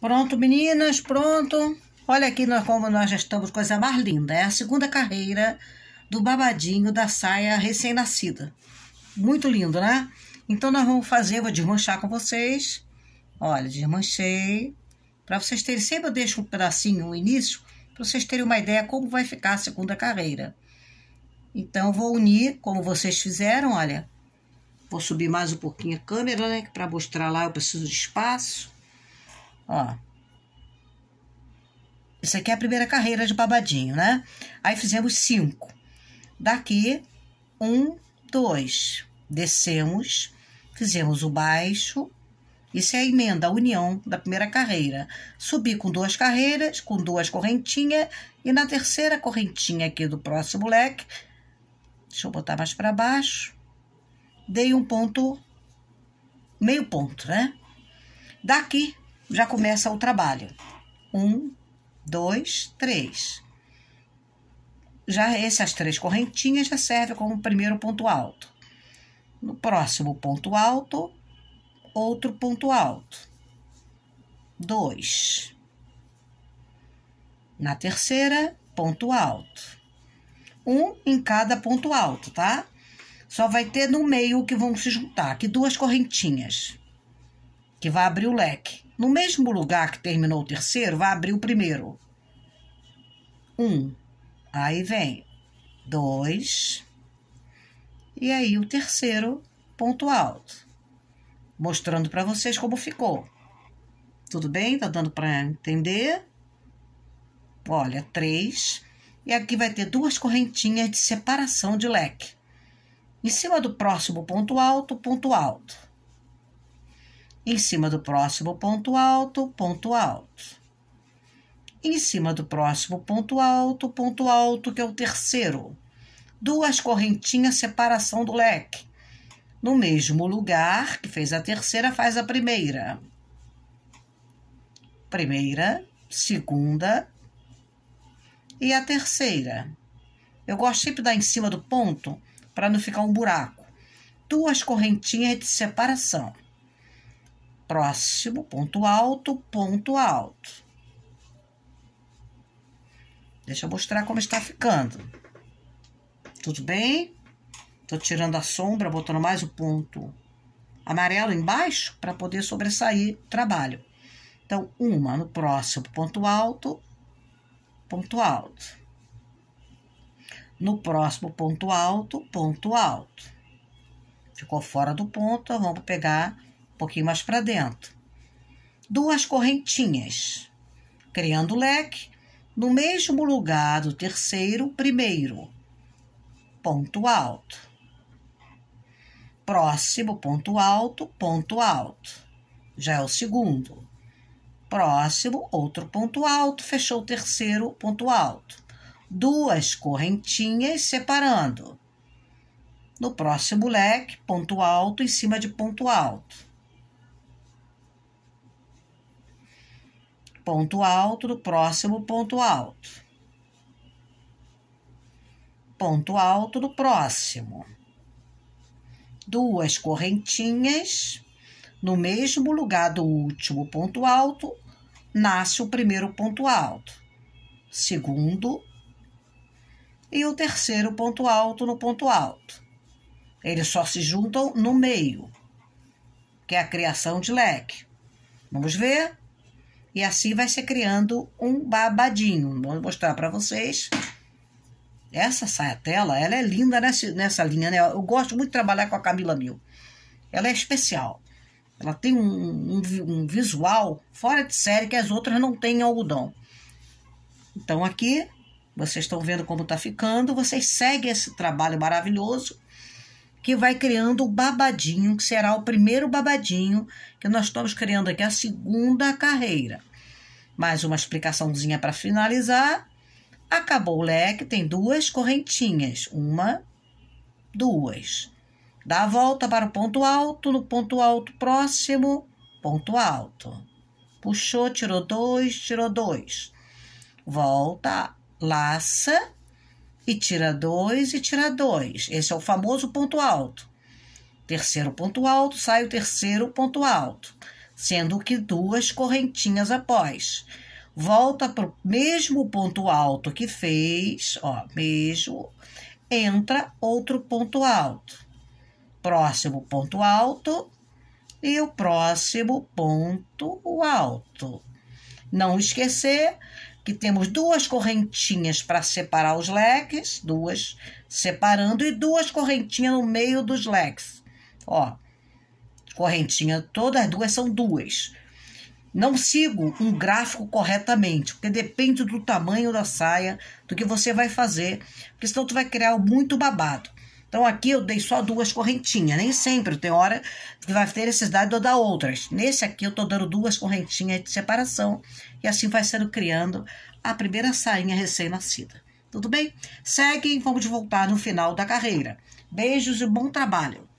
Pronto, meninas, pronto. Olha aqui nós, como nós já estamos, coisa mais linda. É a segunda carreira do babadinho da saia recém-nascida. Muito lindo, né? Então, nós vamos fazer, vou desmanchar com vocês. Olha, desmanchei. Para vocês terem, sempre eu deixo um pedacinho, um início, para vocês terem uma ideia como vai ficar a segunda carreira. Então, vou unir, como vocês fizeram, olha. Vou subir mais um pouquinho a câmera, né? Para mostrar lá, eu preciso de espaço. Ó. Isso aqui é a primeira carreira de babadinho, né? Aí fizemos cinco. Daqui, um, dois. Descemos, fizemos o baixo. Isso é a emenda, a união da primeira carreira. Subi com duas carreiras, com duas correntinhas. E na terceira correntinha aqui do próximo leque, deixa eu botar mais para baixo, dei um ponto, meio ponto, né? Daqui já começa o trabalho. Um, dois, três. Já essas três correntinhas já servem como primeiro ponto alto. No próximo ponto alto, outro ponto alto. Dois. Na terceira, ponto alto. Um em cada ponto alto, tá? Só vai ter no meio que vão se juntar, que duas correntinhas, que vai abrir o leque. No mesmo lugar que terminou o terceiro, vai abrir o primeiro. Um. Aí vem dois. E aí o terceiro ponto alto. Mostrando para vocês como ficou. Tudo bem? Tá dando para entender? Olha, três. E aqui vai ter duas correntinhas de separação de leque. Em cima do próximo ponto alto, ponto alto. Em cima do próximo ponto alto, ponto alto. Em cima do próximo ponto alto, ponto alto, que é o terceiro. Duas correntinhas, separação do leque. No mesmo lugar que fez a terceira, faz a primeira. Primeira, segunda e a terceira. Eu gosto sempre de dar em cima do ponto para não ficar um buraco. Duas correntinhas de separação próximo, ponto alto, ponto alto. Deixa eu mostrar como está ficando. Tudo bem? Tô tirando a sombra, botando mais o um ponto amarelo embaixo para poder sobressair o trabalho. Então, uma no próximo ponto alto, ponto alto. No próximo ponto alto, ponto alto. Ficou fora do ponto, vamos pegar pouquinho mais para dentro. Duas correntinhas, criando leque no mesmo lugar do terceiro, primeiro. Ponto alto. Próximo, ponto alto, ponto alto. Já é o segundo. Próximo, outro ponto alto, fechou o terceiro ponto alto. Duas correntinhas separando no próximo leque, ponto alto em cima de ponto alto. ponto alto do próximo ponto alto. Ponto alto do próximo. Duas correntinhas, no mesmo lugar do último ponto alto, nasce o primeiro ponto alto, segundo e o terceiro ponto alto no ponto alto. Eles só se juntam no meio, que é a criação de leque. Vamos ver? E assim vai se criando um babadinho. Vou mostrar para vocês. Essa saia tela, ela é linda nessa, nessa linha, né? Eu gosto muito de trabalhar com a Camila Mil. Ela é especial. Ela tem um, um, um visual fora de série que as outras não têm em algodão. Então aqui, vocês estão vendo como está ficando. Vocês seguem esse trabalho maravilhoso que vai criando o babadinho, que será o primeiro babadinho que nós estamos criando aqui, a segunda carreira. Mais uma explicaçãozinha para finalizar. Acabou o leque, tem duas correntinhas. Uma, duas. Dá a volta para o ponto alto, no ponto alto próximo, ponto alto. Puxou, tirou dois, tirou dois. Volta, laça e tira dois e tira dois. Esse é o famoso ponto alto. Terceiro ponto alto, sai o terceiro ponto alto sendo que duas correntinhas após. Volta para o mesmo ponto alto que fez, ó, mesmo, entra outro ponto alto. Próximo ponto alto e o próximo ponto alto. Não esquecer que temos duas correntinhas para separar os leques, duas separando e duas correntinhas no meio dos leques. Ó, correntinha todas as duas são duas. Não sigo um gráfico corretamente, porque depende do tamanho da saia, do que você vai fazer, porque senão tu vai criar muito babado. Então aqui eu dei só duas correntinhas, nem sempre, tem hora que vai ter necessidade de eu dar outras. Nesse aqui eu tô dando duas correntinhas de separação e assim vai sendo criando a primeira sainha recém-nascida. Tudo bem? Seguem, vamos voltar no final da carreira. Beijos e bom trabalho!